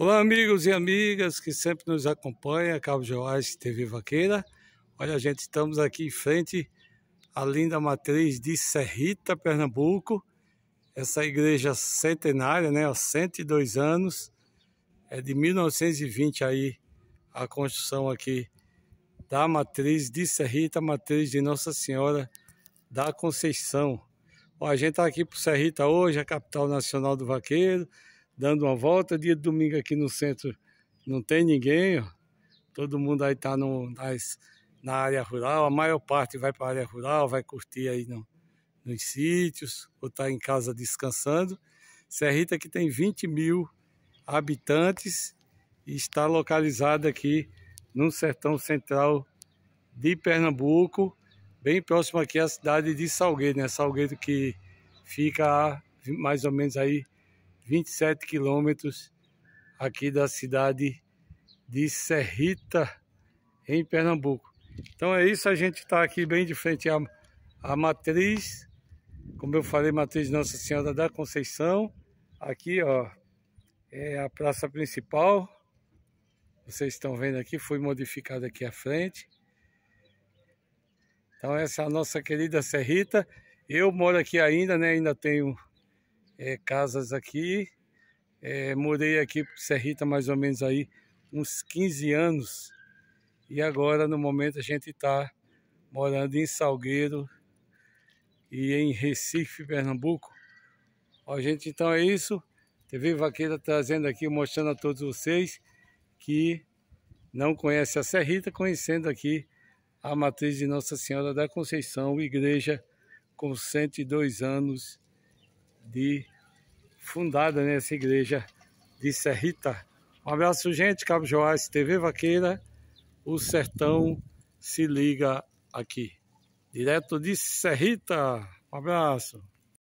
Olá, amigos e amigas que sempre nos acompanham, Cabo Joás TV Vaqueira. Olha, a gente estamos aqui em frente à linda matriz de Serrita, Pernambuco. Essa igreja centenária, né, há 102 anos, é de 1920 aí a construção aqui da matriz de Serrita, matriz de Nossa Senhora da Conceição. Bom, a gente está aqui para Serrita hoje, a capital nacional do vaqueiro dando uma volta. Dia de domingo aqui no centro não tem ninguém, ó. todo mundo aí está na área rural, a maior parte vai para a área rural, vai curtir aí no, nos sítios, ou está em casa descansando. Serrita que tem 20 mil habitantes e está localizada aqui no sertão central de Pernambuco, bem próximo aqui à cidade de Salgueiro, né? Salgueiro que fica mais ou menos aí 27 quilômetros aqui da cidade de Serrita, em Pernambuco. Então é isso, a gente está aqui bem de frente à, à matriz, como eu falei, matriz Nossa Senhora da Conceição. Aqui, ó, é a praça principal. Vocês estão vendo aqui, foi modificada aqui à frente. Então essa é a nossa querida Serrita. Eu moro aqui ainda, né? Ainda tenho é, casas aqui. É, morei aqui por Serrita mais ou menos aí uns 15 anos. E agora, no momento, a gente está morando em Salgueiro e em Recife, Pernambuco. Ó, gente, então é isso. TV Vaqueira trazendo aqui, mostrando a todos vocês que não conhece a Serrita, conhecendo aqui a matriz de Nossa Senhora da Conceição, igreja com 102 anos de fundada nessa igreja de Serrita. Um abraço, gente. Cabo Joás, TV Vaqueira. O Sertão se liga aqui. Direto de Serrita. Um abraço.